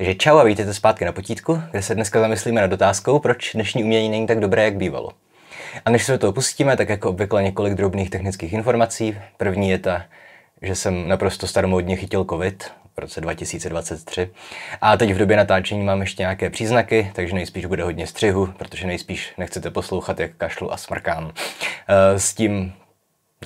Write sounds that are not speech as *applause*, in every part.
Takže čau a vítejte zpátky na potítku, kde se dneska zamyslíme nad otázkou, proč dnešní umění není tak dobré, jak bývalo. A než se do toho pustíme, tak jako obvykle několik drobných technických informací. První je ta, že jsem naprosto staromodně chytil covid v roce 2023. A teď v době natáčení mám ještě nějaké příznaky, takže nejspíš bude hodně střihu, protože nejspíš nechcete poslouchat, jak kašlu a smrkám. Eh, s tím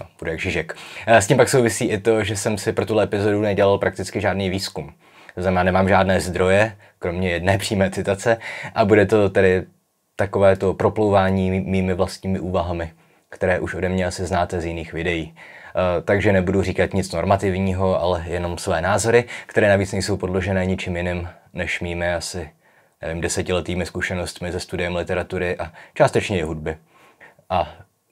No, bude jak žižek. Eh, s tím pak souvisí i to, že jsem si pro tuhle epizodu nedělal prakticky žádný výzkum to znamená, nemám žádné zdroje, kromě jedné přímé citace, a bude to tedy takové to proplouvání mými vlastními úvahami, které už ode mě asi znáte z jiných videí. E, takže nebudu říkat nic normativního, ale jenom své názory, které navíc nejsou podložené ničím jiným, než mými asi nevím, desetiletými zkušenostmi ze studiem literatury a částečně i hudby. A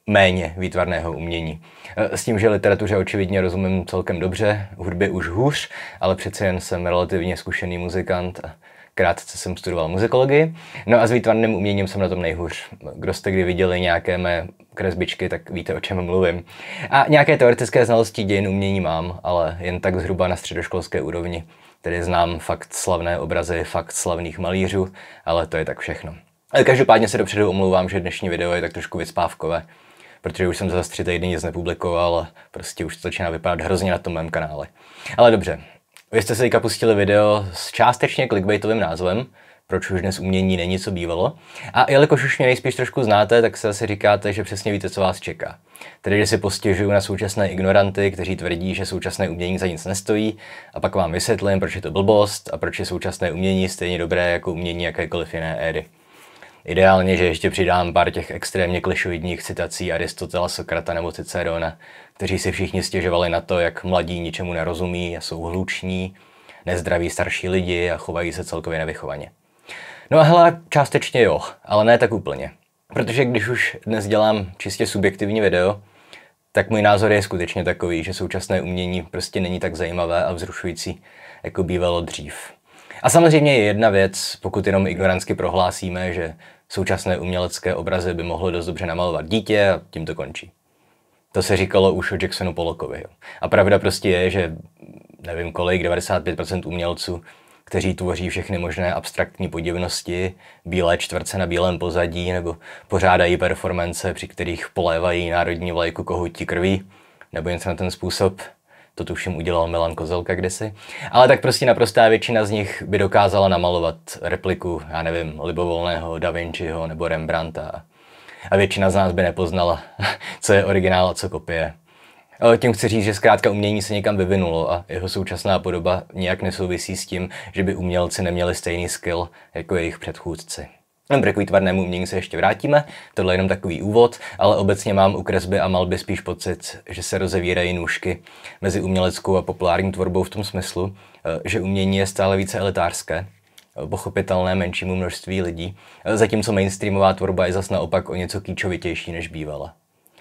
méně výtvarného umění. Eh, s tím, že literatuře očividně rozumím celkem dobře, hudby už hůř, ale přece jen jsem relativně zkušený muzikant a krátce jsem studoval muzikologii. No a s výtvarným uměním jsem na tom nejhůř. Kdo jste kdy viděli nějaké mé kresbičky, tak víte, o čem mluvím. A nějaké teoretické znalosti dějin umění mám, ale jen tak zhruba na středoškolské úrovni. Tedy znám fakt slavné obrazy, fakt slavných malířů, ale to je tak všechno. Eh, každopádně se dopředu omlouvám, že dnešní video je tak trošku vyspávkové protože už jsem za tři týdny nic nepublikoval a prostě už to začíná vypadat hrozně na tom mém kanále. Ale dobře, vy jste se teďka pustili video s částečně clickbaitovým názvem, proč už dnes umění není, co bývalo. A jelikož už mě nejspíš trošku znáte, tak se asi říkáte, že přesně víte, co vás čeká. Tedy, že si postěžuju na současné ignoranty, kteří tvrdí, že současné umění za nic nestojí, a pak vám vysvětlím, proč je to blbost a proč je současné umění stejně dobré jako umění jakékoliv jiné éry. Ideálně, že ještě přidám pár těch extrémně klišovidních citací Aristotela, Sokrata nebo Cicerona, kteří si všichni stěžovali na to, jak mladí ničemu nerozumí a jsou hluční, nezdraví starší lidi a chovají se celkově nevychovaně. No a hele, částečně jo, ale ne tak úplně. Protože když už dnes dělám čistě subjektivní video, tak můj názor je skutečně takový, že současné umění prostě není tak zajímavé a vzrušující, jako bývalo dřív. A samozřejmě je jedna věc, pokud jenom ignorantsky prohlásíme, že současné umělecké obrazy by mohlo dost dobře namalovat dítě a tím to končí. To se říkalo už o Jacksonu Pollockovi. Jo. A pravda prostě je, že nevím kolik, 95% umělců, kteří tvoří všechny možné abstraktní podivnosti, bílé čtverce na bílém pozadí nebo pořádají performance, při kterých polévají národní vlajku kohutí krví, nebo něco na ten způsob, to tuším udělal Milan Kozelka kdysi. Ale tak prostě naprostá většina z nich by dokázala namalovat repliku, já nevím, libovolného Da Vinciho nebo Rembrandta. A většina z nás by nepoznala, *laughs* co je originál a co kopie. Ale tím chci říct, že zkrátka umění se někam vyvinulo a jeho současná podoba nijak nesouvisí s tím, že by umělci neměli stejný skill jako jejich předchůdci. Hm, K výtvarnému umění se ještě vrátíme, tohle je jenom takový úvod, ale obecně mám u kresby a malby spíš pocit, že se rozevírají nůžky mezi uměleckou a populární tvorbou v tom smyslu, eh, že umění je stále více elitářské, eh, pochopitelné menšímu množství lidí, eh, zatímco mainstreamová tvorba je zase naopak o něco kýčovitější než bývala.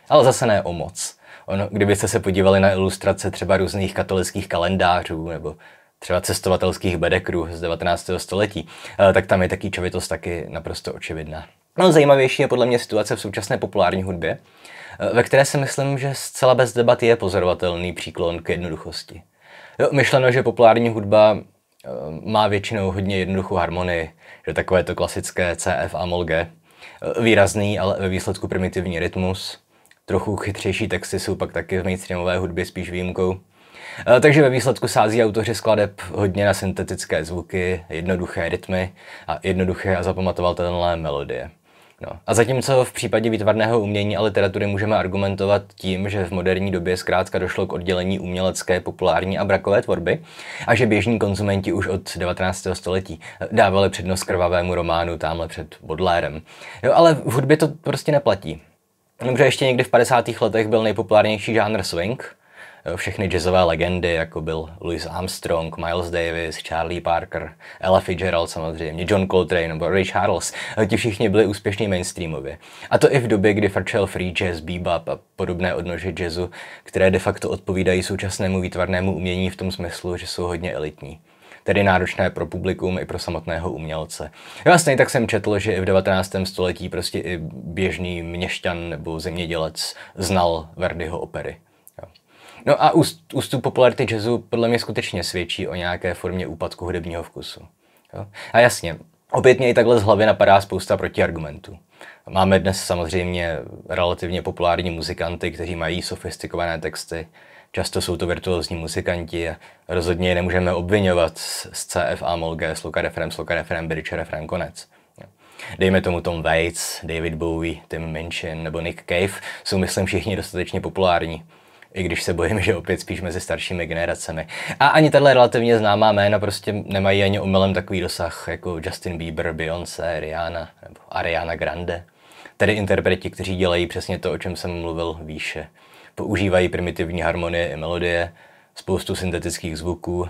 Ale zase ne o moc. Ono, kdybyste se podívali na ilustrace třeba různých katolických kalendářů nebo třeba cestovatelských bedekrů z 19. století, eh, tak tam je taky čovitost taky naprosto očividná. No, zajímavější je podle mě situace v současné populární hudbě, eh, ve které si myslím, že zcela bez debat je pozorovatelný příklon k jednoduchosti. Jo, myšleno, že populární hudba eh, má většinou hodně jednoduchou harmonii, že takové to klasické CF a mol G. Výrazný, ale ve výsledku primitivní rytmus. Trochu chytřejší texty jsou pak taky v mainstreamové hudbě spíš výjimkou. Eh, takže ve výsledku sází autoři skladeb hodně na syntetické zvuky, jednoduché rytmy a jednoduché a zapamatovatelné melodie. No. A zatímco v případě výtvarného umění a literatury můžeme argumentovat tím, že v moderní době zkrátka došlo k oddělení umělecké, populární a brakové tvorby a že běžní konzumenti už od 19. století eh, dávali přednost krvavému románu tamhle před Bodlérem. Jo, ale v hudbě to prostě neplatí. Dobře, ještě někdy v 50. letech byl nejpopulárnější žánr swing, Eh, všechny jazzové legendy, jako byl Louis Armstrong, Miles Davis, Charlie Parker, Ella Fitzgerald samozřejmě, John Coltrane nebo Ray Charles, eh, ti všichni byli úspěšní mainstreamově. A to i v době, kdy frčel free jazz, bebop a podobné odnože jazzu, které de facto odpovídají současnému výtvarnému umění v tom smyslu, že jsou hodně elitní tedy náročné pro publikum i pro samotného umělce. Já stejně tak jsem četl, že i v 19. století prostě i běžný měšťan nebo zemědělec znal Verdiho opery No a ústup popularity jazzu podle mě skutečně svědčí o nějaké formě úpadku hudebního vkusu. Jo? A jasně, opět mě i takhle z hlavy napadá spousta protiargumentů. Máme dnes samozřejmě relativně populární muzikanty, kteří mají sofistikované texty, často jsou to virtuózní muzikanti a rozhodně je nemůžeme obvinovat z CF a Mol G, Sloka referem, Sloka referem, Bridge referem, konec. Dejme tomu Tom Waits, David Bowie, Tim Minchin nebo Nick Cave jsou myslím všichni dostatečně populární i když se bojím, *laughs* že opět spíš mezi staršími generacemi. A ani tahle relativně známá jména prostě nemají ani omylem takový dosah jako Justin Bieber, Beyoncé, Rihanna nebo Ariana Grande. Tedy interpreti, kteří dělají přesně to, o čem jsem mluvil výše. Používají primitivní harmonie i melodie, spoustu syntetických zvuků,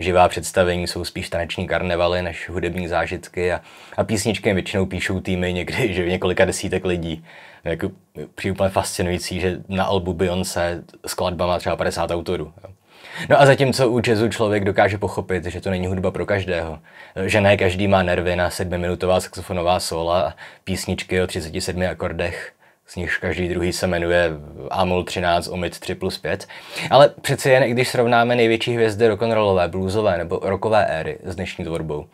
živá představení jsou spíš taneční karnevaly než hudební zážitky a, a písničky většinou píšou týmy někdy, *laughs* že několika desítek lidí. Jako, přijde úplně fascinující, že na albu Beyoncé skladba má třeba 50 autorů. Jo. No a zatímco u jazzu člověk dokáže pochopit, že to není hudba pro každého, že ne každý má nervy na sedmiminutová saxofonová sola a písničky o 37 akordech, z nichž každý druhý se jmenuje Amul 13 Omid 3 plus 5. Ale přeci jen, i když srovnáme největší hvězdy rock'n'rollové, bluesové nebo rockové éry s dnešní tvorbou,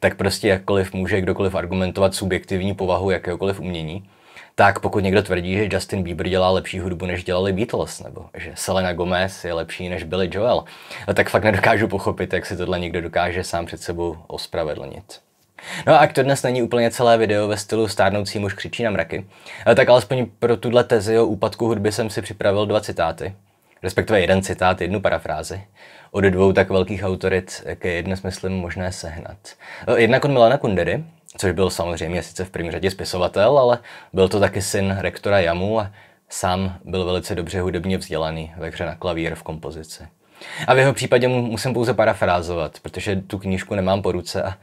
tak prostě jakkoliv může kdokoliv argumentovat subjektivní povahu jakéhokoliv umění, tak pokud někdo tvrdí, že Justin Bieber dělá lepší hudbu, než dělali Beatles, nebo že Selena Gomez je lepší než Billy Joel, no tak fakt nedokážu pochopit, jak si tohle někdo dokáže sám před sebou ospravedlnit. No a to dnes není úplně celé video ve stylu stárnoucí muž křičí na mraky, tak alespoň pro tuhle tezi o úpadku hudby jsem si připravil dva citáty. Respektive jeden citát, jednu parafrázi. Od dvou tak velkých autorit, jaké je dnes, myslím, možné sehnat. No, jednak od Milana Kundery, což byl samozřejmě sice v první řadě spisovatel, ale byl to taky syn rektora Jamu a sám byl velice dobře hudebně vzdělaný ve hře na klavír v kompozici. A v jeho případě musím pouze parafrázovat, protože tu knížku nemám po ruce a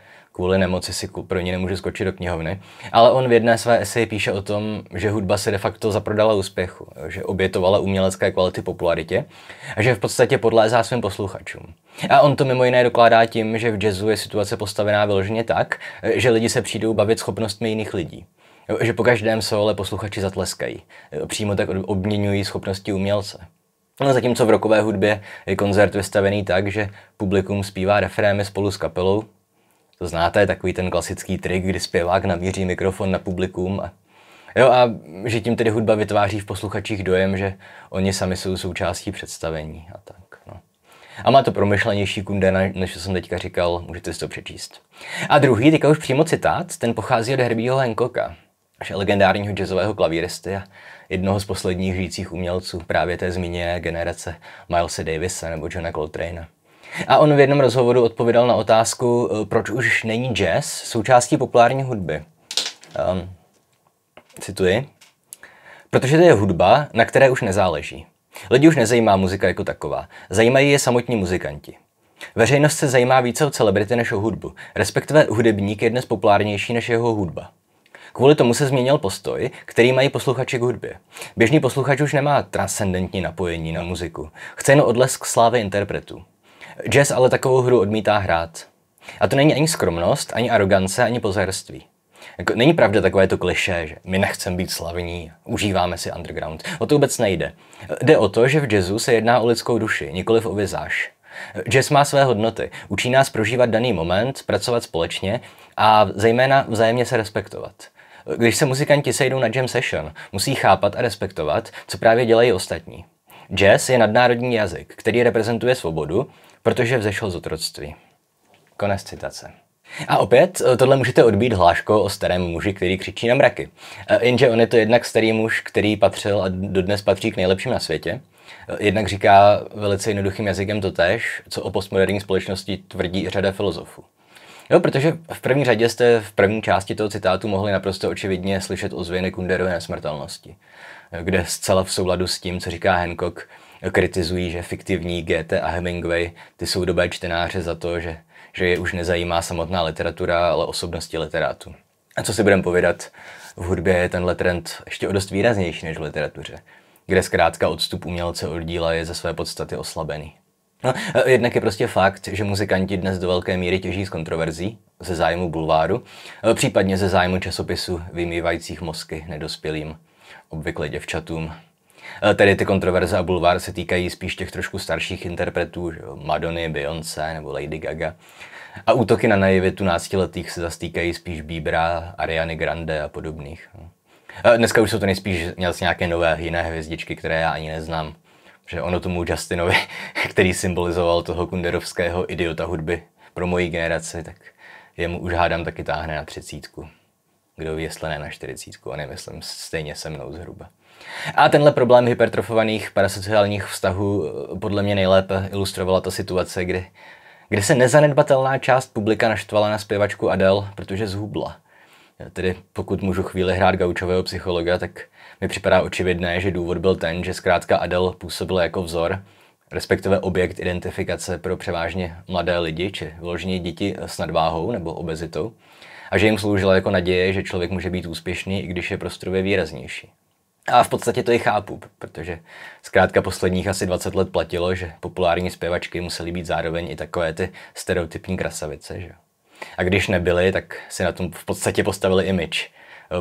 kvůli nemoci si pro ní nemůže skočit do knihovny. Ale on v jedné své eseji píše o tom, že hudba se de facto zaprodala úspěchu, že obětovala umělecké kvality popularitě a že v podstatě podlézá svým posluchačům. A on to mimo jiné dokládá tím, že v jazzu je situace postavená vyloženě tak, že lidi se přijdou bavit schopnostmi jiných lidí. Že po každém sole posluchači zatleskají. Přímo tak obměňují schopnosti umělce. No, zatímco v rokové hudbě je koncert vystavený tak, že publikum zpívá refrémy spolu s kapelou, to znáte, takový ten klasický trik, kdy zpěvák namíří mikrofon na publikum a Jo a že tím tedy hudba vytváří v posluchačích dojem, že oni sami jsou součástí představení a tak. No. A má to promyšlenější kunde, než jsem teďka říkal, můžete si to přečíst. A druhý, teďka už přímo citát, ten pochází od Herbieho Hancocka, legendárního jazzového klavíristy a jednoho z posledních žijících umělců právě té zmíněné generace Milesa Davise nebo Johna Coltranea. A on v jednom rozhovoru odpovídal na otázku, eh, proč už není jazz součástí populární hudby. Um, cituji. Protože to je hudba, na které už nezáleží. Lidi už nezajímá muzika jako taková. Zajímají je samotní muzikanti. Veřejnost se zajímá více o celebrity než o hudbu, respektive hudebník je dnes populárnější než jeho hudba. Kvůli tomu se změnil postoj, který mají posluchači k hudbě. Běžný posluchač už nemá transcendentní napojení na muziku. Chce jen odlesk slávy interpretů. Jazz ale takovou hru odmítá hrát. A to není ani skromnost, ani arogance, ani pozorství. Jako, není pravda takové to kliše, že my nechceme být slavní, užíváme si underground. O to vůbec nejde. Jde o to, že v jazzu se jedná o lidskou duši, nikoliv o vizáž. Jazz má své hodnoty, učí nás prožívat daný moment, pracovat společně a zejména vzájemně se respektovat. Když se muzikanti sejdou na jam session, musí chápat a respektovat, co právě dělají ostatní. Jazz je nadnárodní jazyk, který reprezentuje svobodu protože vzešel z otroctví. Konec citace. A opět, eh, tohle můžete odbít hláškou o starém muži, který křičí na mraky. Eh, jenže on je to jednak starý muž, který patřil a dodnes patří k nejlepším na světě. Eh, jednak říká velice jednoduchým jazykem to tež, co o postmoderní společnosti tvrdí řada filozofů. Jo, protože v první řadě jste v první části toho citátu mohli naprosto očividně slyšet zvěny Kunderové nesmrtelnosti, kde zcela v souladu s tím, co říká Hancock, kritizují, že fiktivní GT a Hemingway ty soudobé čtenáře za to, že, že je už nezajímá samotná literatura, ale osobnosti literátu. A co si budeme povědat, v hudbě je tenhle trend ještě o dost výraznější než v literatuře, kde zkrátka odstup umělce od díla je ze své podstaty oslabený. No, eh, jednak je prostě fakt, že muzikanti dnes do velké míry těží z kontroverzí, ze zájmu bulváru, eh, případně ze zájmu časopisu vymývajících mozky nedospělým, obvykle děvčatům. Eh, tedy ty kontroverze a bulvár se týkají spíš těch trošku starších interpretů, že jo? Madony, Beyoncé nebo Lady Gaga. A útoky na naivitu náctiletých se zastýkají spíš Bíbra, Ariany Grande a podobných. No. Eh, dneska už jsou to nejspíš nějaké nové jiné hvězdičky, které já ani neznám. Že ono tomu Justinovi, *laughs* který symbolizoval toho kunderovského idiota hudby pro moji generaci, tak jemu už hádám taky táhne na třicítku. Kdo ví, jestli ne na čtyřicítku, a nemyslím stejně se mnou zhruba. A tenhle problém hypertrofovaných parasociálních vztahů eh, podle mě nejlépe ilustrovala ta situace, kdy, kdy se nezanedbatelná část publika naštvala na zpěvačku Adele, protože zhubla. Eh, tedy pokud můžu chvíli hrát gaučového psychologa, tak mi připadá očividné, že důvod byl ten, že zkrátka Adele působila jako vzor, respektive objekt identifikace pro převážně mladé lidi, či vložně děti eh, s nadváhou nebo obezitou, a že jim sloužila jako naděje, že člověk může být úspěšný, i když je prostorově výraznější. A v podstatě to i chápu, protože zkrátka posledních asi 20 let platilo, že populární zpěvačky musely být zároveň i takové ty stereotypní krasavice, že A když nebyly, tak si na tom v podstatě postavili image.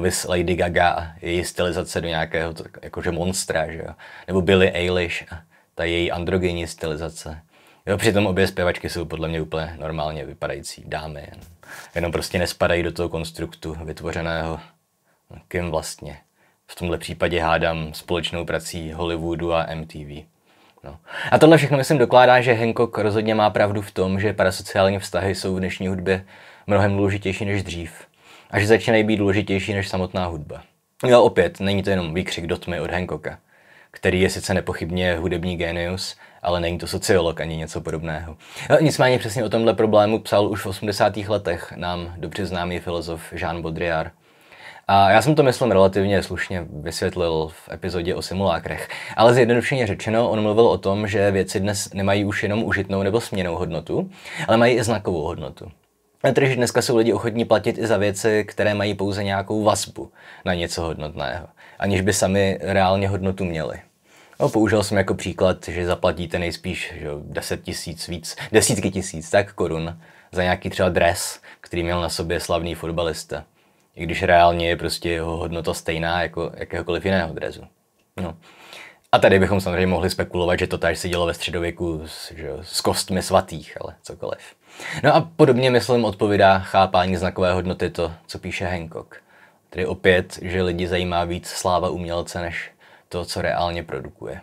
Vys Lady Gaga a její stylizace do nějakého tak, jakože monstra, že jo? Nebo Billie Eilish a ta její androgenní stylizace. Jo, přitom obě zpěvačky jsou podle mě úplně normálně vypadající dámy. Jenom prostě nespadají do toho konstruktu vytvořeného no, kým vlastně v tomhle případě hádám společnou prací Hollywoodu a MTV. No. A tohle všechno, myslím, dokládá, že Hancock rozhodně má pravdu v tom, že parasociální vztahy jsou v dnešní hudbě mnohem důležitější než dřív. A že začínají být důležitější než samotná hudba. Jo, opět, není to jenom výkřik do tmy od Hancocka, který je sice nepochybně hudební genius, ale není to sociolog ani něco podobného. No, nicméně přesně o tomhle problému psal už v 80. letech nám dobře známý filozof Jean Baudrillard. A já jsem to, myslím, relativně slušně vysvětlil v epizodě o simulákrech. Ale zjednodušeně řečeno, on mluvil o tom, že věci dnes nemají už jenom užitnou nebo směnou hodnotu, ale mají i znakovou hodnotu. Protože dneska jsou lidi ochotní platit i za věci, které mají pouze nějakou vazbu na něco hodnotného, aniž by sami reálně hodnotu měli. No, použil jsem jako příklad, že zaplatíte nejspíš že 10 tisíc víc, desítky tisíc tak korun za nějaký třeba dres, který měl na sobě slavný fotbalista i když reálně je prostě jeho hodnota stejná jako jakéhokoliv jiného drezu. No. A tady bychom samozřejmě mohli spekulovat, že to tady se dělo ve středověku s, že, s kostmi svatých, ale cokoliv. No a podobně, myslím, odpovídá chápání znakové hodnoty to, co píše Hancock. Tedy opět, že lidi zajímá víc sláva umělce, než to, co reálně produkuje.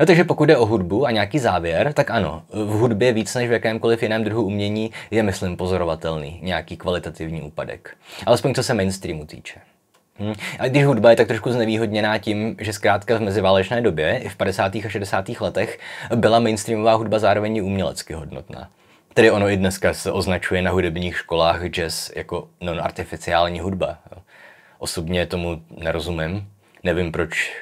No, takže pokud jde o hudbu a nějaký závěr, tak ano, v hudbě víc než v jakémkoliv jiném druhu umění je, myslím, pozorovatelný nějaký kvalitativní úpadek. Alespoň co se mainstreamu týče. Hmm. A když hudba je tak trošku znevýhodněná tím, že zkrátka v meziválečné době, i v 50. a 60. letech, byla mainstreamová hudba zároveň i umělecky hodnotná. Tedy ono i dneska se označuje na hudebních školách jazz jako non-artificiální hudba. Osobně tomu nerozumím, nevím proč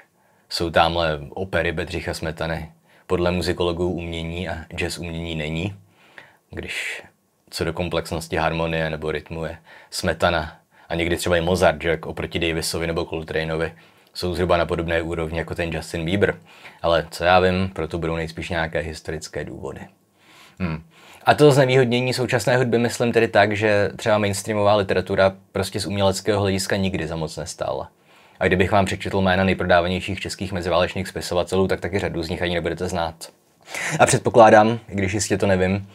jsou tamhle opery Bedřicha Smetany. Podle muzikologů umění a jazz umění není, když co do komplexnosti harmonie nebo rytmu je Smetana a někdy třeba i Mozart, že jak oproti Davisovi nebo Coltraneovi jsou zhruba na podobné úrovni jako ten Justin Bieber. Ale co já vím, proto budou nejspíš nějaké historické důvody. Hmm. A to znevýhodnění současné hudby myslím tedy tak, že třeba mainstreamová literatura prostě z uměleckého hlediska nikdy za moc nestála. A kdybych vám přečetl jména nejprodávanějších českých meziválečných spisovatelů, tak taky řadu z nich ani nebudete znát. A předpokládám, když jistě to nevím,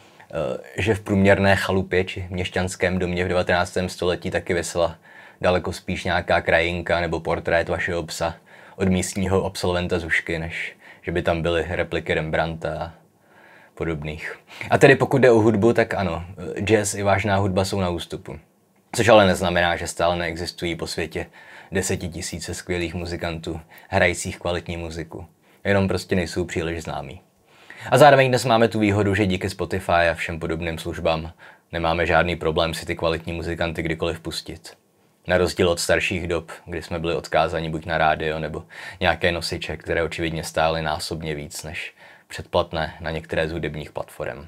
eh, že v průměrné chalupě či měšťanském domě v 19. století taky vesela daleko spíš nějaká krajinka nebo portrét vašeho psa od místního absolventa Zušky, než že by tam byly repliky Rembrandta a podobných. A tedy pokud jde o hudbu, tak ano, jazz i vážná hudba jsou na ústupu. Což ale neznamená, že stále neexistují po světě desetitisíce skvělých muzikantů, hrajících kvalitní muziku. Jenom prostě nejsou příliš známí. A zároveň dnes máme tu výhodu, že díky Spotify a všem podobným službám nemáme žádný problém si ty kvalitní muzikanty kdykoliv pustit. Na rozdíl od starších dob, kdy jsme byli odkázáni buď na rádio nebo nějaké nosiče, které očividně stály násobně víc než předplatné na některé z hudebních platform.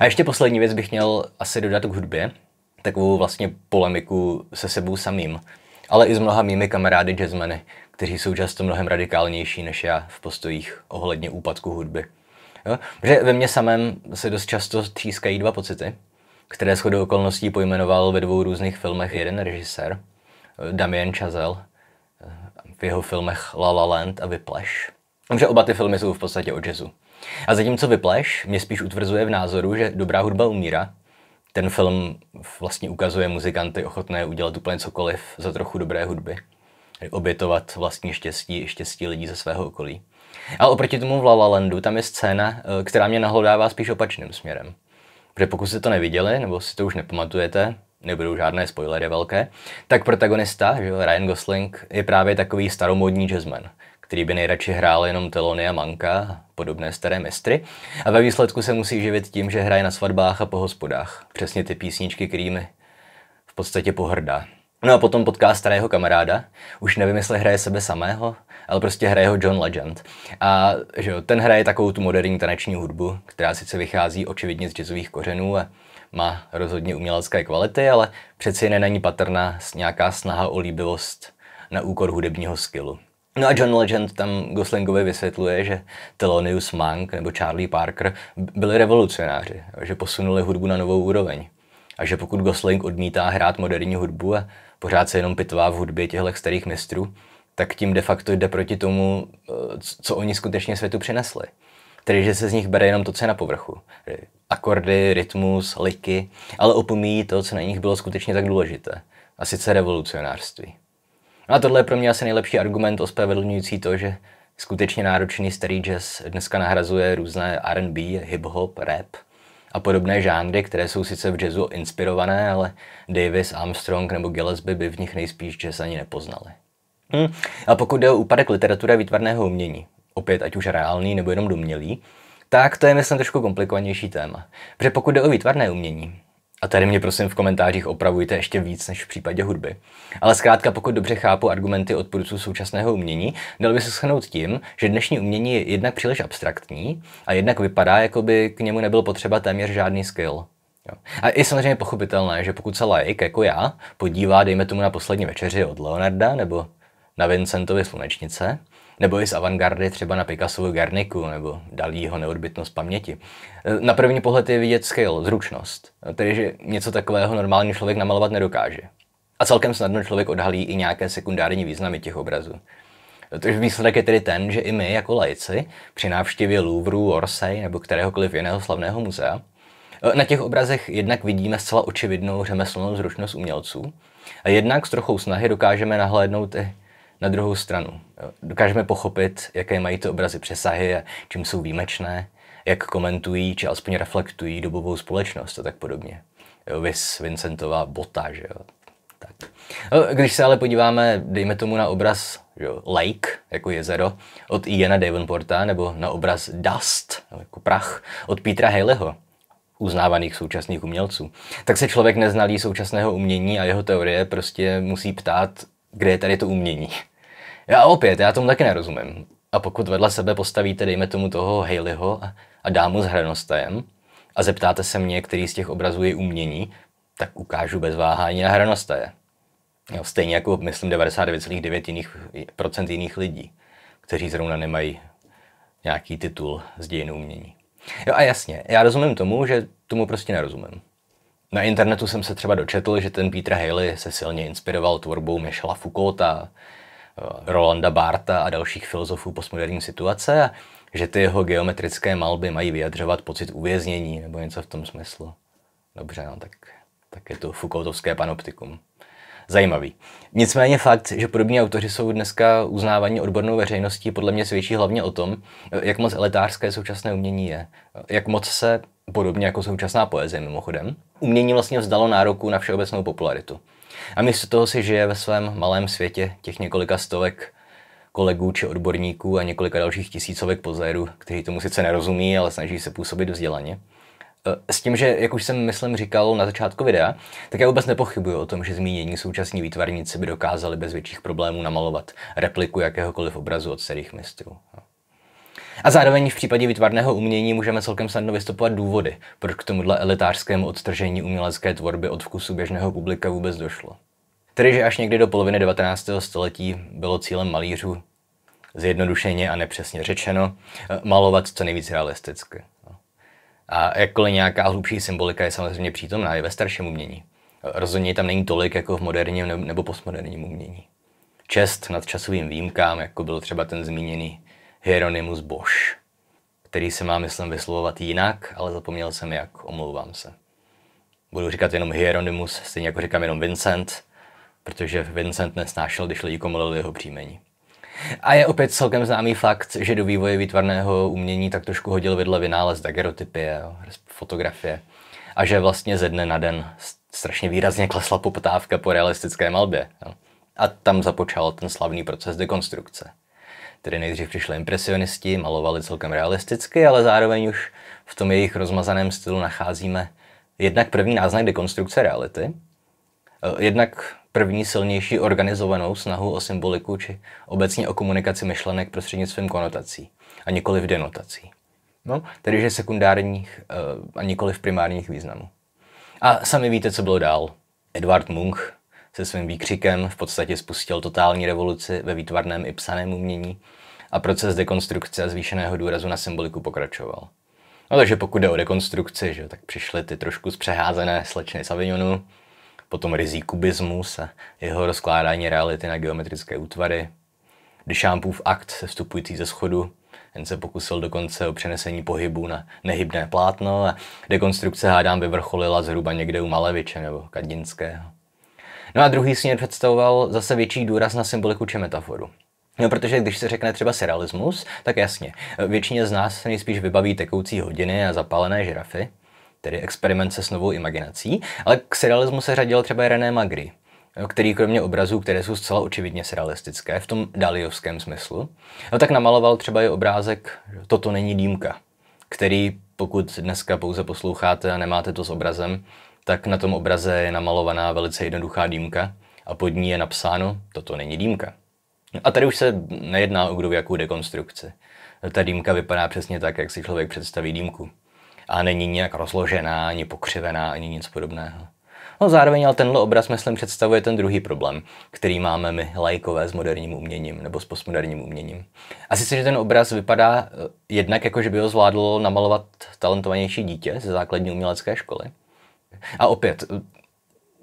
A ještě poslední věc bych měl asi dodat k hudbě, takovou vlastně polemiku se sebou samým ale i s mnoha mými kamarády jazzmeny, kteří jsou často mnohem radikálnější než já v postojích ohledně úpadku hudby. Jo? Protože ve mně samém se dost často třískají dva pocity, které shodou okolností pojmenoval ve dvou různých filmech jeden režisér, Damien Chazelle, v jeho filmech La La Land a Vypleš. Takže oba ty filmy jsou v podstatě o jazzu. A zatímco Vypleš mě spíš utvrzuje v názoru, že dobrá hudba umírá, ten film vlastně ukazuje muzikanty ochotné udělat úplně cokoliv za trochu dobré hudby. Obětovat vlastní štěstí i štěstí lidí ze svého okolí. Ale oproti tomu v La La Landu tam je scéna, eh, která mě nahlodává spíš opačným směrem. Protože pokud jste to neviděli, nebo si to už nepamatujete, nebudou žádné spoilery velké, tak protagonista, že Ryan Gosling, je právě takový staromodní jazzman, který by nejradši hrál jenom Telony a Manka, podobné staré mistry. A ve výsledku se musí živit tím, že hraje na svatbách a po hospodách. Přesně ty písničky, kterými v podstatě pohrdá. No a potom potká starého kamaráda, už nevím, jestli hraje sebe samého, ale prostě hraje ho John Legend. A že jo, ten hraje takovou tu moderní taneční hudbu, která sice vychází očividně z jazzových kořenů a má rozhodně umělecké kvality, ale přeci jen není patrná nějaká snaha o líbivost na úkor hudebního skillu. No a John Legend tam Goslingovi vysvětluje, že Thelonious Monk nebo Charlie Parker byli revolucionáři, že posunuli hudbu na novou úroveň. A že pokud Gosling odmítá hrát moderní hudbu a pořád se jenom pitvá v hudbě těchto starých mistrů, tak tím de facto jde proti tomu, eh, co oni skutečně světu přinesli. Tedy, že se z nich bere jenom to, co je na povrchu. Akordy, rytmus, liky, ale opomíjí to, co na nich bylo skutečně tak důležité. A sice revolucionářství. No a tohle je pro mě asi nejlepší argument ospravedlňující to, že skutečně náročný starý jazz dneska nahrazuje různé R&B, hip-hop, rap a podobné žánry, které jsou sice v jazzu inspirované, ale Davis, Armstrong nebo Gillespie by v nich nejspíš jazz ani nepoznali. Hm. A pokud jde o úpadek literatury výtvarného umění, opět ať už reálný nebo jenom domělý, tak to je myslím trošku komplikovanější téma. Protože pokud jde o výtvarné umění, a tady mě prosím v komentářích opravujte ještě víc než v případě hudby. Ale zkrátka, pokud dobře chápu argumenty odpůrců současného umění, dal by se shrnout tím, že dnešní umění je jednak příliš abstraktní a jednak vypadá, jako by k němu nebyl potřeba téměř žádný skill. Jo. A je samozřejmě pochopitelné, že pokud se laik jako já podívá, dejme tomu na poslední večeři od Leonarda nebo na Vincentovi slunečnice, nebo i z avantgardy třeba na Picassovu Garniku nebo Dalího neodbytnost paměti. Eh, na první pohled je vidět skill, zručnost, tedy že něco takového normální člověk namalovat nedokáže. A celkem snadno člověk odhalí i nějaké sekundární významy těch obrazů. Eh, tož výsledek je tedy ten, že i my jako lajci při návštěvě Louvru, Orsay nebo kteréhokoliv jiného slavného muzea eh, na těch obrazech jednak vidíme zcela očividnou řemeslnou zručnost umělců a jednak s trochou snahy dokážeme nahlédnout i na druhou stranu, dokážeme pochopit, jaké mají ty obrazy přesahy a čím jsou výjimečné, jak komentují či alespoň reflektují dobovou společnost a tak podobně. Jo, Vis Vincentová bota, že jo. Tak. No, když se ale podíváme, dejme tomu na obraz že jo, Lake, jako jezero, od Iana Davenporta, nebo na obraz Dust, jako prach, od Petra Haleyho, uznávaných současných umělců, tak se člověk neznalý současného umění a jeho teorie prostě musí ptát, kde je tady to umění. Já opět, já tomu taky nerozumím. A pokud vedle sebe postavíte, dejme tomu toho Hayleyho a dámu s hranostajem a zeptáte se mě, který z těch obrazů je umění, tak ukážu bez váhání na hranostaje. Jo, stejně jako myslím 99,9% jiných, procent jiných lidí, kteří zrovna nemají nějaký titul z dějin umění. Jo a jasně, já rozumím tomu, že tomu prostě nerozumím. Na internetu jsem se třeba dočetl, že ten Peter Haley se silně inspiroval tvorbou Michela Foucaulta, Eh, Rolanda Barta a dalších filozofů postmoderní situace a že ty jeho geometrické malby mají vyjadřovat pocit uvěznění nebo něco v tom smyslu. Dobře, no tak, tak je to Foucaultovské panoptikum. Zajímavý. Nicméně fakt, že podobní autoři jsou dneska uznávaní odbornou veřejností, podle mě svědčí hlavně o tom, eh, jak moc elitářské současné umění je. Eh, jak moc se, podobně jako současná poezie mimochodem, umění vlastně vzdalo nároku na všeobecnou popularitu. A místo toho si žije ve svém malém světě těch několika stovek kolegů či odborníků a několika dalších tisícovek pozérů, kteří tomu sice nerozumí, ale snaží se působit vzdělaně. E, s tím, že, jak už jsem myslím říkal na začátku videa, tak já vůbec nepochybuji o tom, že zmínění současní výtvarníci by dokázali bez větších problémů namalovat repliku jakéhokoliv obrazu od starých mistrů. A zároveň v případě výtvarného umění můžeme celkem snadno vystupovat důvody, proč k tomuhle elitářskému odtržení umělecké tvorby od vkusu běžného publika vůbec došlo. Tedy, že až někdy do poloviny 19. století bylo cílem malířů, zjednodušeně a nepřesně řečeno, malovat co nejvíc realisticky. A jakkoliv nějaká hlubší symbolika je samozřejmě přítomná i ve starším umění. Rozhodně tam není tolik jako v moderním nebo postmoderním umění. Čest nad časovým výjimkám, jako byl třeba ten zmíněný Hieronymus Bosch, který se má, myslím, vyslovovat jinak, ale zapomněl jsem jak, omlouvám se. Budu říkat jenom Hieronymus, stejně jako říkám jenom Vincent, protože Vincent nesnášel, když lidi komolili jeho příjmení. A je opět celkem známý fakt, že do vývoje výtvarného umění tak trošku hodil vedle vynález dagerotypie, fotografie. A že vlastně ze dne na den strašně výrazně klesla poptávka po realistické malbě. A tam započal ten slavný proces dekonstrukce. Tedy nejdřív přišli impresionisti, malovali celkem realisticky, ale zároveň už v tom jejich rozmazaném stylu nacházíme jednak první náznak dekonstrukce reality, e, jednak první silnější organizovanou snahu o symboliku či obecně o komunikaci myšlenek prostřednictvím konotací a nikoli v denotací. No, tedy že sekundárních e, a nikoli v primárních významů. A sami víte, co bylo dál. Edward Munch se svým výkřikem v podstatě spustil totální revoluci ve výtvarném i psaném umění a proces dekonstrukce a zvýšeného důrazu na symboliku pokračoval. No takže pokud jde o dekonstrukci, že, tak přišly ty trošku zpřeházené slečny Savignonu, potom rizí kubismus a jeho rozkládání reality na geometrické útvary. Dechampův akt se vstupující ze schodu, ten se pokusil dokonce o přenesení pohybu na nehybné plátno a dekonstrukce hádám vyvrcholila zhruba někde u Maleviče nebo Kadinského. No a druhý směr představoval zase větší důraz na symboliku či metaforu. No, protože když se řekne třeba serialismus, tak jasně, většině z nás se nejspíš vybaví tekoucí hodiny a zapálené žirafy, tedy experiment se s novou imaginací, ale k serialismu se řadil třeba René Magry, který kromě obrazů, které jsou zcela očividně serialistické v tom daliovském smyslu, no, tak namaloval třeba i obrázek Toto není dýmka, který pokud dneska pouze posloucháte a nemáte to s obrazem, tak na tom obraze je namalovaná velice jednoduchá dýmka a pod ní je napsáno, toto není dýmka. A tady už se nejedná o kdo jakou dekonstrukci. Ta dýmka vypadá přesně tak, jak si člověk představí dýmku. A není nějak rozložená, ani pokřivená, ani nic podobného. No zároveň ale tenhle obraz, myslím, představuje ten druhý problém, který máme my, lajkové, s moderním uměním nebo s postmoderním uměním. A sice, že ten obraz vypadá eh, jednak jako, že by ho zvládlo namalovat talentovanější dítě ze základní umělecké školy, a opět,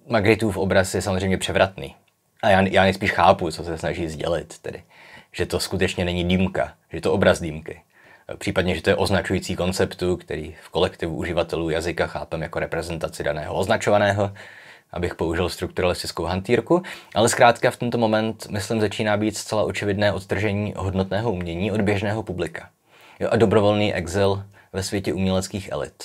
Magritův obraz je samozřejmě převratný. A já, já nejspíš chápu, co se snaží sdělit tedy. Že to skutečně není dýmka, že to obraz dýmky. Případně, že to je označující konceptu, který v kolektivu uživatelů jazyka chápem jako reprezentaci daného označovaného, abych použil strukturalistickou hantýrku, ale zkrátka v tento moment, myslím, začíná být zcela očividné odtržení hodnotného umění od běžného publika. Jo, a dobrovolný exil ve světě uměleckých elit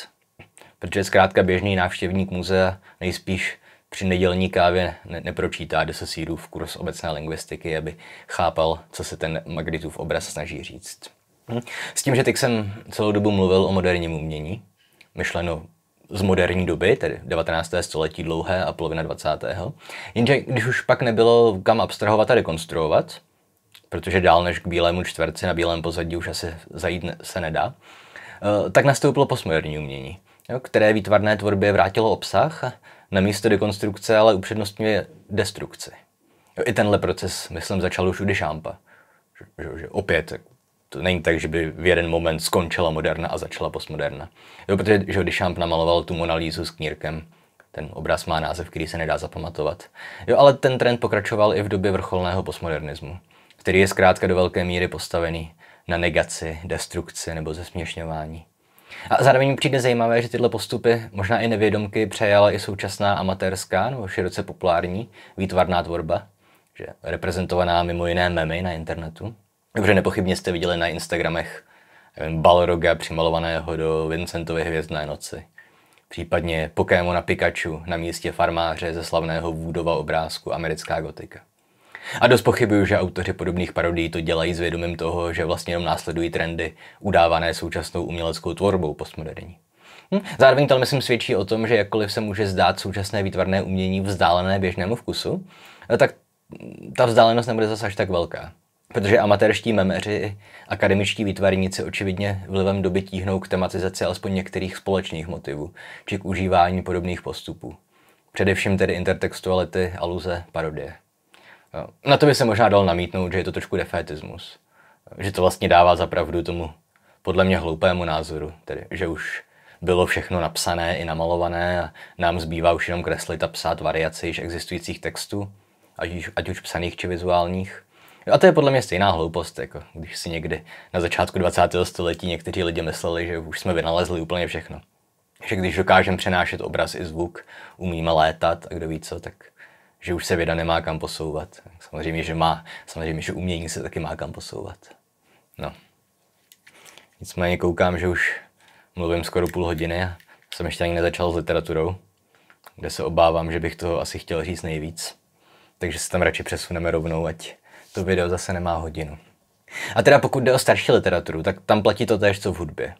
protože zkrátka běžný návštěvník muzea nejspíš při nedělní kávě ne- nepročítá 10 sírů v kurz obecné lingvistiky, aby chápal, co se ten Magritův obraz snaží říct. Hm? S tím, že teď jsem celou dobu mluvil o moderním umění, myšleno z moderní doby, tedy 19. století dlouhé a polovina 20. Jenže když už pak nebylo kam abstrahovat a rekonstruovat, protože dál než k bílému čtverci na bílém pozadí už asi zajít se nedá, eh, tak nastoupilo postmoderní umění jo, které výtvarné tvorbě vrátilo obsah na místo dekonstrukce, ale upřednostňuje destrukci. Jo, I tenhle proces, myslím, začal už u Dešampa. Že, že, opět, to není tak, že by v jeden moment skončila moderna a začala postmoderna. Jo, protože že Dešamp namaloval tu Monalízu s knírkem. Ten obraz má název, který se nedá zapamatovat. Jo, ale ten trend pokračoval i v době vrcholného postmodernismu, který je zkrátka do velké míry postavený na negaci, destrukci nebo zesměšňování. A zároveň mi přijde zajímavé, že tyhle postupy, možná i nevědomky, přejala i současná amatérská nebo široce populární výtvarná tvorba, že reprezentovaná mimo jiné memy na internetu. Dobře, nepochybně jste viděli na Instagramech nevím, Balroga přimalovaného do Vincentovy hvězdné noci. Případně Pokémona Pikachu na místě farmáře ze slavného Vůdova obrázku Americká gotika. A dost pochybuju, že autoři podobných parodií to dělají s vědomím toho, že vlastně jenom následují trendy udávané současnou uměleckou tvorbou postmoderní. Hm? Zároveň to myslím svědčí o tom, že jakkoliv se může zdát současné výtvarné umění vzdálené běžnému vkusu, eh, tak ta vzdálenost nebude zase až tak velká. Protože amatérští memeři, akademičtí výtvarníci očividně vlivem doby tíhnou k tematizaci alespoň některých společných motivů, či k užívání podobných postupů. Především tedy intertextuality, aluze, parodie. Na to by se možná dal namítnout, že je to trošku defetismus. Že to vlastně dává zapravdu tomu podle mě hloupému názoru, tedy že už bylo všechno napsané i namalované a nám zbývá už jenom kreslit a psát variaci již existujících textů, ať už, ať už psaných či vizuálních. A to je podle mě stejná hloupost, jako když si někdy na začátku 20. století někteří lidi mysleli, že už jsme vynalezli úplně všechno. Že když dokážeme přenášet obraz i zvuk, umíme létat a kdo ví co, tak že už se věda nemá kam posouvat. Samozřejmě, že má, samozřejmě, že umění se taky má kam posouvat. No. Nicméně koukám, že už mluvím skoro půl hodiny a jsem ještě ani nezačal s literaturou, kde se obávám, že bych toho asi chtěl říct nejvíc. Takže se tam radši přesuneme rovnou, ať to video zase nemá hodinu. A teda pokud jde o starší literaturu, tak tam platí to též, co v hudbě.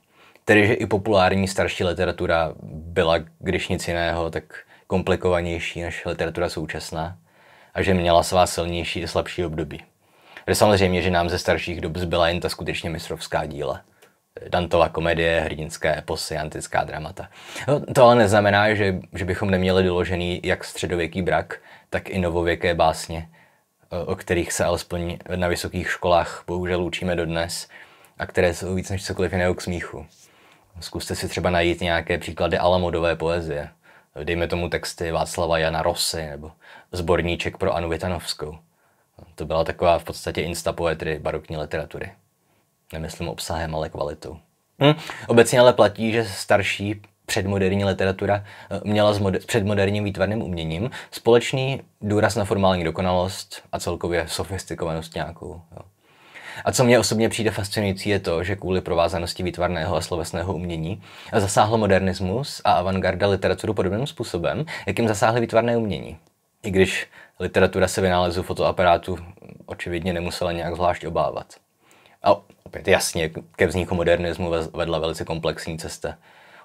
Tedy, že i populární starší literatura byla, když nic jiného, tak komplikovanější než literatura současná a že měla svá silnější i slabší období. Kde samozřejmě, že nám ze starších dob zbyla jen ta skutečně mistrovská díla. Dantova komedie, hrdinské eposy, antická dramata. No, to ale neznamená, že, že bychom neměli doložený jak středověký brak, tak i novověké básně, o kterých se alespoň na vysokých školách bohužel učíme dodnes a které jsou víc než cokoliv jiného k smíchu. Zkuste si třeba najít nějaké příklady alamodové poezie, dejme tomu texty Václava Jana Rosy nebo zborníček pro Anu Vitanovskou. To byla taková v podstatě instapoetry barokní literatury. Nemyslím obsahem, ale kvalitou. Hm. Obecně ale platí, že starší předmoderní literatura eh, měla s moder- předmoderním výtvarným uměním společný důraz na formální dokonalost a celkově sofistikovanost nějakou. Jo. A co mě osobně přijde fascinující je to, že kvůli provázanosti výtvarného a slovesného umění zasáhl modernismus a avantgarda literaturu podobným způsobem, jakým zasáhly výtvarné umění. I když literatura se vynálezu fotoaparátu očividně nemusela nějak zvlášť obávat. A opět jasně, ke vzniku modernismu vedla velice komplexní cesta,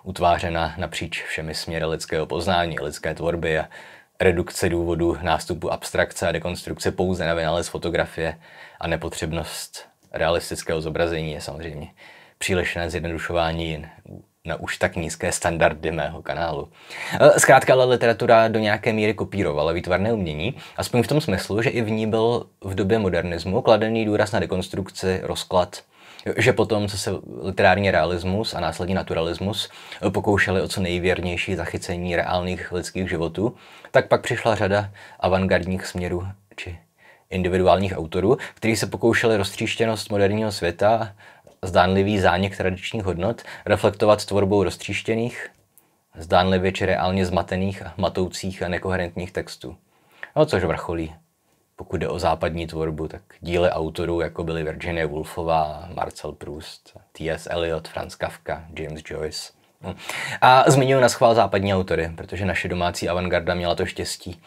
utvářena napříč všemi směry lidského poznání, lidské tvorby a redukce důvodu nástupu abstrakce a dekonstrukce pouze na vynález fotografie a nepotřebnost realistického zobrazení je samozřejmě přílišné zjednodušování na už tak nízké standardy mého kanálu. E, zkrátka ale literatura do nějaké míry kopírovala výtvarné umění, aspoň v tom smyslu, že i v ní byl v době modernismu kladený důraz na dekonstrukci, rozklad, že potom, co se literární realismus a následně naturalismus pokoušeli o co nejvěrnější zachycení reálných lidských životů, tak pak přišla řada avantgardních směrů či individuálních autorů, kteří se pokoušeli roztříštěnost moderního světa, zdánlivý zánik tradičních hodnot, reflektovat tvorbou roztříštěných, zdánlivě či reálně zmatených, matoucích a nekoherentních textů. No což vrcholí. Pokud jde o západní tvorbu, tak díly autorů, jako byly Virginia Woolfová, Marcel Proust, T.S. Eliot, Franz Kafka, James Joyce. Hm. A zmiňuji na schvál západní autory, protože naše domácí avantgarda měla to štěstí,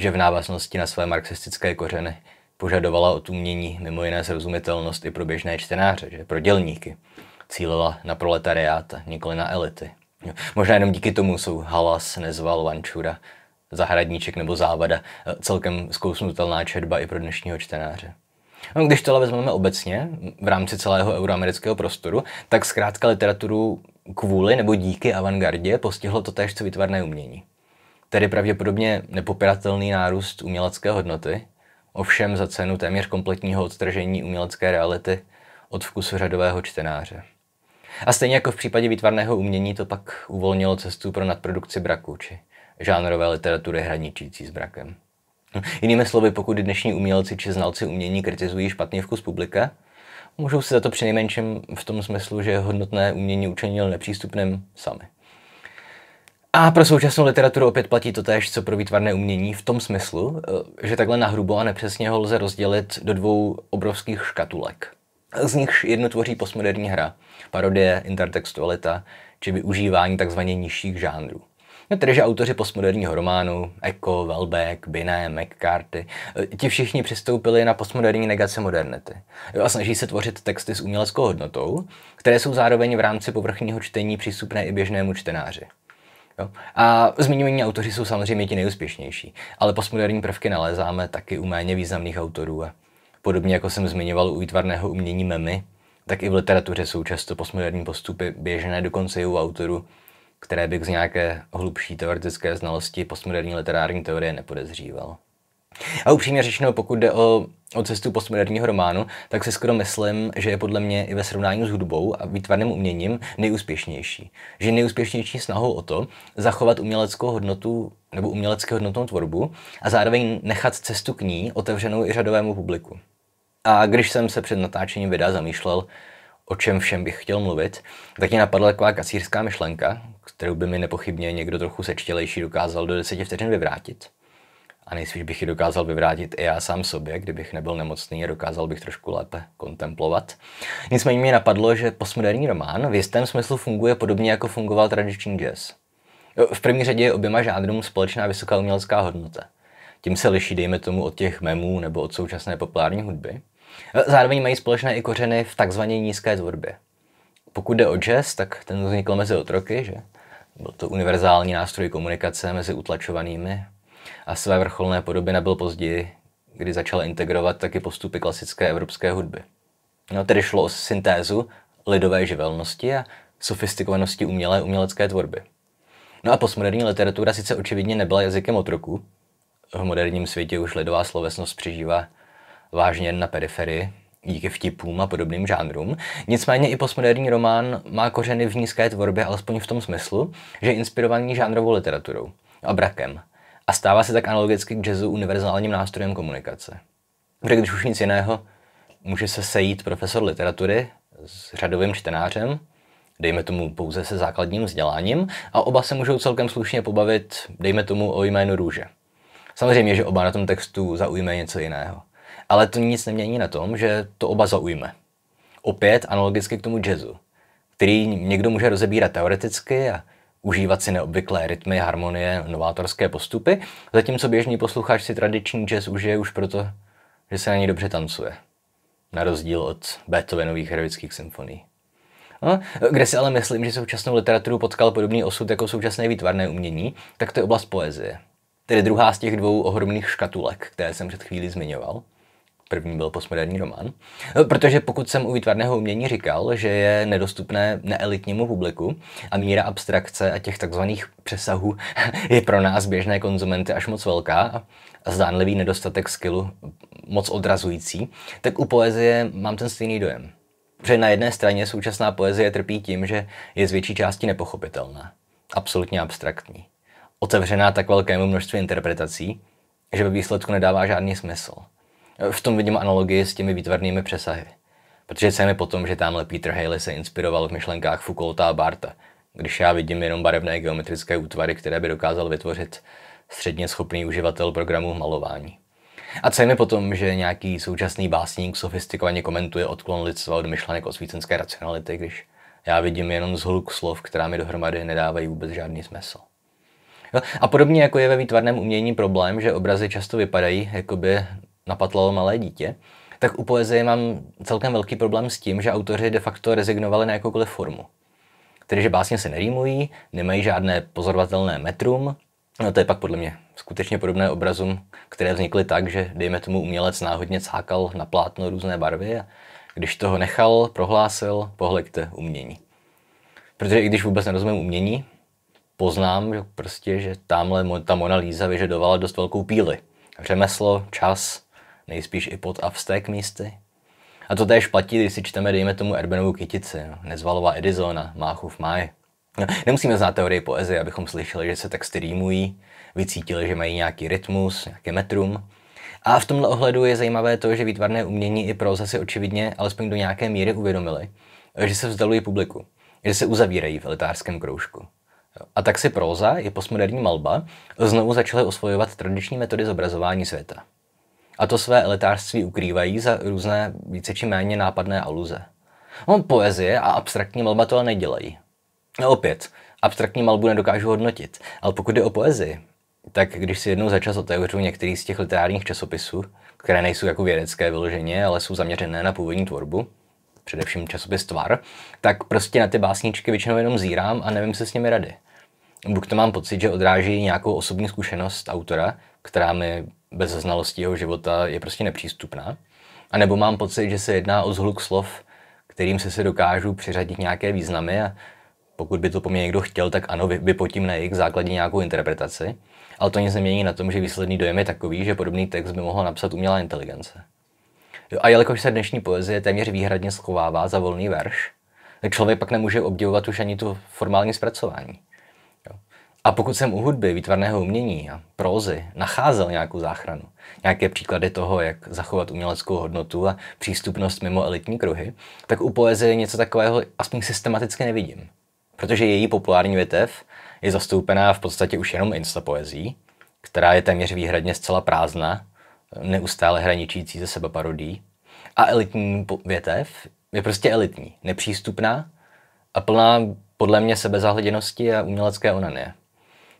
že v návaznosti na své marxistické kořeny požadovala od umění mimo jiné srozumitelnost i pro běžné čtenáře, že pro dělníky. Cílila na proletariát, nikoli na elity. Možná jenom díky tomu jsou Halas, Nezval, Vančura, Zahradníček nebo Závada eh, celkem zkousnutelná četba i pro dnešního čtenáře. No, když tohle vezmeme obecně v rámci celého euroamerického prostoru, tak zkrátka literaturu kvůli nebo díky avantgardě postihlo to též co vytvarné umění tedy pravděpodobně nepopiratelný nárůst umělecké hodnoty, ovšem za cenu téměř kompletního odtržení umělecké reality od vkusu řadového čtenáře. A stejně jako v případě výtvarného umění to pak uvolnilo cestu pro nadprodukci braku či žánrové literatury hraničící s brakem. No, jinými slovy, pokud dnešní umělci či znalci umění kritizují špatný vkus publika, můžou se za to přinejmenším v tom smyslu, že hodnotné umění učinil nepřístupným sami. A pro současnou literaturu opět platí to tež, co pro výtvarné umění, v tom smyslu, eh, že takhle nahrubo a nepřesně ho lze rozdělit do dvou obrovských škatulek. Z nichž jedno tvoří postmoderní hra, parodie, intertextualita či využívání tzv. nižších žánrů. No tedy, že autoři postmoderního románu, Eco, Welbeck, Binet, McCarthy, eh, ti všichni přistoupili na postmoderní negace modernity jo, a snaží se tvořit texty s uměleckou hodnotou, které jsou zároveň v rámci povrchního čtení přístupné i běžnému čtenáři. Jo. A zmiňovaní autoři jsou samozřejmě ti nejúspěšnější, ale postmoderní prvky nalézáme taky u méně významných autorů. A podobně jako jsem zmiňoval u výtvarného umění memy, tak i v literatuře jsou často postmoderní postupy běžné dokonce i u autorů, které bych z nějaké hlubší teoretické znalosti postmoderní literární teorie nepodezříval. A upřímně řečeno, pokud jde o, o cestu postmoderního románu, tak si skoro myslím, že je podle mě i ve srovnání s hudbou a výtvarným uměním nejúspěšnější. Že nejúspěšnější snahou o to zachovat uměleckou hodnotu nebo umělecky hodnotnou tvorbu a zároveň nechat cestu k ní otevřenou i řadovému publiku. A když jsem se před natáčením videa zamýšlel, o čem všem bych chtěl mluvit, tak mě napadla taková kacířská myšlenka, kterou by mi nepochybně někdo trochu sečtělejší dokázal do deseti vteřin vyvrátit – a nejspíš bych ji dokázal vyvrátit i já sám sobě, kdybych nebyl nemocný dokázal bych trošku lépe kontemplovat. Nicméně mi napadlo, že postmoderní román v jistém smyslu funguje podobně, jako fungoval tradiční jazz. V první řadě je oběma žádrům společná vysoká umělecká hodnota. Tím se liší, dejme tomu, od těch memů nebo od současné populární hudby. Zároveň mají společné i kořeny v takzvaně nízké tvorbě. Pokud jde o jazz, tak ten vznikl mezi otroky, že? Byl to univerzální nástroj komunikace mezi utlačovanými a své vrcholné podoby nebyl později, kdy začal integrovat taky postupy klasické evropské hudby. No, tedy šlo o syntézu lidové živelnosti a sofistikovanosti umělé umělecké tvorby. No a postmoderní literatura sice očividně nebyla jazykem otroku, v moderním světě už lidová slovesnost přežívá vážně na periferii, díky vtipům a podobným žánrům. Nicméně i postmoderní román má kořeny v nízké tvorbě, alespoň v tom smyslu, že je inspirovaný žánrovou literaturou a brakem – a stává se tak analogicky k jazzu univerzálním nástrojem komunikace. Protože když už nic jiného, může se sejít profesor literatury s řadovým čtenářem, dejme tomu pouze se základním vzděláním, a oba se můžou celkem slušně pobavit, dejme tomu o jménu růže. Samozřejmě, že oba na tom textu zaujme něco jiného. Ale to nic nemění na tom, že to oba zaujme. Opět analogicky k tomu jazzu, který někdo může rozebírat teoreticky a užívat si neobvyklé rytmy, harmonie, novátorské postupy, zatímco běžný posluchač si tradiční jazz užije už proto, že se na ní dobře tancuje. Na rozdíl od Beethovenových heroických symfonií. No, kde si ale myslím, že současnou literaturu potkal podobný osud jako současné výtvarné umění, tak to je oblast poezie. Tedy druhá z těch dvou ohromných škatulek, které jsem před chvílí zmiňoval první byl postmoderní román. No, protože pokud jsem u výtvarného umění říkal, že je nedostupné neelitnímu publiku a míra abstrakce a těch takzvaných přesahů *laughs* je pro nás běžné konzumenty až moc velká a zdánlivý nedostatek skillu moc odrazující, tak u poezie mám ten stejný dojem. Že na jedné straně současná poezie trpí tím, že je z větší části nepochopitelná, absolutně abstraktní, otevřená tak velkému množství interpretací, že ve výsledku nedává žádný smysl v tom vidím analogii s těmi výtvarnými přesahy. Protože se mi potom, že tamhle Peter Haley se inspiroval v myšlenkách Foucaulta a Barta. Když já vidím jenom barevné geometrické útvary, které by dokázal vytvořit středně schopný uživatel programu malování. A co je mi potom, že nějaký současný básník sofistikovaně komentuje odklon lidstva od myšlenek osvícenské racionality, když já vidím jenom zhluk slov, která mi dohromady nedávají vůbec žádný smysl. A podobně jako je ve výtvarném umění problém, že obrazy často vypadají, jako by napatlalo malé dítě, tak u poezie mám celkem velký problém s tím, že autoři de facto rezignovali na jakoukoliv formu. Tedy, že básně se nerýmují, nemají žádné pozorovatelné metrum, No to je pak podle mě skutečně podobné obrazům, které vznikly tak, že dejme tomu umělec náhodně cákal na plátno různé barvy a když toho nechal, prohlásil, pohleďte umění. Protože i když vůbec nerozumím umění, poznám že prostě, že tamhle ta Mona Lisa vyžadovala dost velkou píli. Řemeslo, čas, nejspíš i pod a místy. A to též platí, když si čteme, dejme tomu, Erbenovu kytici, no. Nezvalová Edisona, Máchův máj. No, nemusíme znát teorii poezie, abychom slyšeli, že se texty rýmují, vycítili, že mají nějaký rytmus, nějaké metrum. A v tomto ohledu je zajímavé to, že výtvarné umění i proza si očividně, alespoň do nějaké míry, uvědomili, že se vzdalují publiku, že se uzavírají v elitářském kroužku. A tak si proza i postmoderní malba znovu začaly osvojovat tradiční metody zobrazování světa. A to své elitářství ukrývají za různé více či méně nápadné aluze. No, poezie a abstraktní malba to ale nedělají. No opět, abstraktní malbu nedokážu hodnotit, ale pokud jde o poezii, tak když si jednou za čas otevřu některý z těch literárních časopisů, které nejsou jako vědecké vyloženě, ale jsou zaměřené na původní tvorbu, především časopis Tvar, tak prostě na ty básničky většinou jenom zírám a nevím se s nimi rady. Buď to mám pocit, že odráží nějakou osobní zkušenost autora, která mi bez znalosti jeho života je prostě nepřístupná. A nebo mám pocit, že se jedná o zhluk slov, kterým se se dokážu přiřadit nějaké významy a pokud by to po mně někdo chtěl, tak ano, vypotím na jejich základě nějakou interpretaci. Ale to nic nemění na tom, že výsledný dojem je takový, že podobný text by mohla napsat umělá inteligence. Jo, a jelikož se dnešní poezie téměř výhradně schovává za volný verš, člověk pak nemůže obdivovat už ani tu formální zpracování. A pokud jsem u hudby, výtvarného umění a prózy nacházel nějakou záchranu, nějaké příklady toho, jak zachovat uměleckou hodnotu a přístupnost mimo elitní kruhy, tak u poezie něco takového aspoň systematicky nevidím. Protože její populární větev je zastoupená v podstatě už jenom instapoezí, která je téměř výhradně zcela prázdná, neustále hraničící ze sebe parodí. A elitní větev je prostě elitní, nepřístupná a plná podle mě sebezahleděnosti a umělecké onanie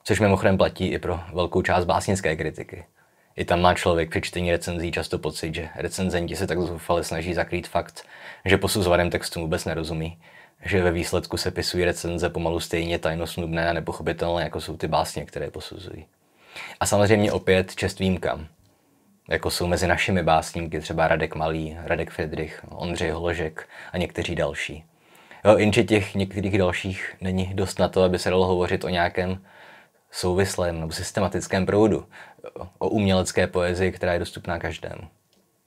což mimochodem platí i pro velkou část básnické kritiky. I tam má člověk při čtení recenzí často pocit, že recenzenti se tak zoufale snaží zakrýt fakt, že posuzovaným textům vůbec nerozumí, že ve výsledku se pisují recenze pomalu stejně tajnosnubné a nepochopitelné, jako jsou ty básně, které posuzují. A samozřejmě opět čest výjimkám, jako jsou mezi našimi básníky třeba Radek Malý, Radek Friedrich, Ondřej Holožek a někteří další. Jo, jenže těch některých dalších není dost na to, aby se dalo hovořit o nějakém souvislém nebo systematickém proudu, o umělecké poezii, která je dostupná každému.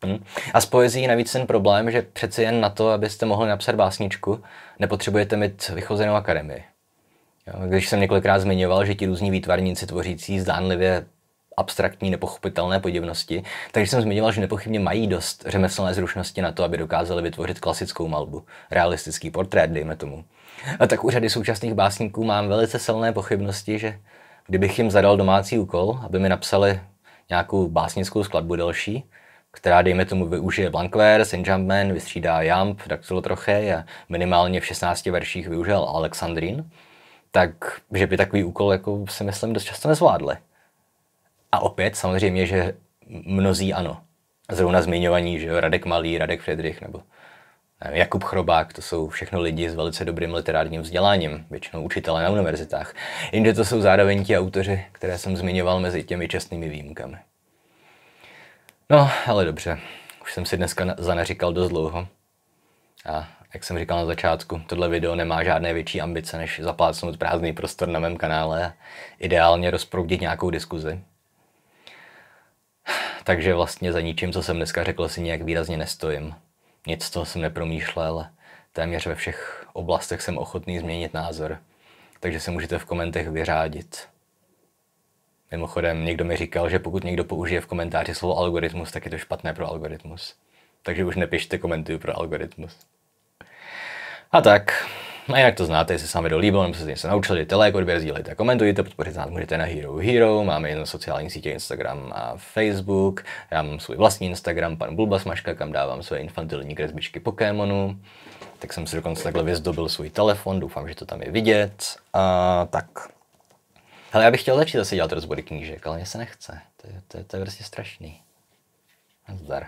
Hmm. A s poezí navíc ten problém, že přeci jen na to, abyste mohli napsat básničku, nepotřebujete mít vychozenou akademii. Jo, když jsem několikrát zmiňoval, že ti různí výtvarníci tvořící zdánlivě abstraktní, nepochopitelné podivnosti, takže jsem zmiňoval, že nepochybně mají dost řemeslné zrušnosti na to, aby dokázali vytvořit klasickou malbu, realistický portrét, dejme tomu. A tak u řady současných básníků mám velice silné pochybnosti, že kdybych jim zadal domácí úkol, aby mi napsali nějakou básnickou skladbu delší, která, dejme tomu, využije Blankverse, Enjumpment, vystřídá Jump, Daktylotroche a minimálně v 16 verších využil Alexandrin, tak že by takový úkol jako si myslím dost často nezvládli. A opět samozřejmě, že mnozí ano. Zrovna zmiňovaní, že Radek Malý, Radek Friedrich nebo Jakub Chrobák, to jsou všechno lidi s velice dobrým literárním vzděláním, většinou učitelé na univerzitách. Jinže to jsou zároveň ti autoři, které jsem zmiňoval mezi těmi čestnými výjimkami. No, ale dobře, už jsem si dneska zanaříkal dost dlouho. A jak jsem říkal na začátku, tohle video nemá žádné větší ambice, než zaplácnout prázdný prostor na mém kanále a ideálně rozproudit nějakou diskuzi. *sighs* Takže vlastně za ničím, co jsem dneska řekl, si nějak výrazně nestojím. Nic z toho jsem nepromýšlel. Téměř ve všech oblastech jsem ochotný změnit názor. Takže se můžete v komentech vyřádit. Mimochodem, někdo mi říkal, že pokud někdo použije v komentáři slovo algoritmus, tak je to špatné pro algoritmus. Takže už nepište komentuju pro algoritmus. A tak, No a jinak to znáte, jestli se vám video líbilo, nebo jste něco naučili, dejte like, odběr, sdílejte, komentujte, podpořit nás můžete na Hero Hero, máme jen sociální sítě Instagram a Facebook, já mám svůj vlastní Instagram, pan Bulbasmaška, kam dávám své infantilní kresbičky Pokémonu, tak jsem si dokonce takhle vyzdobil svůj telefon, doufám, že to tam je vidět a tak. Hele, já bych chtěl začít zase dělat rozbory knížek, ale mě se nechce, to je, to je, to je vlastně strašný. Zdar.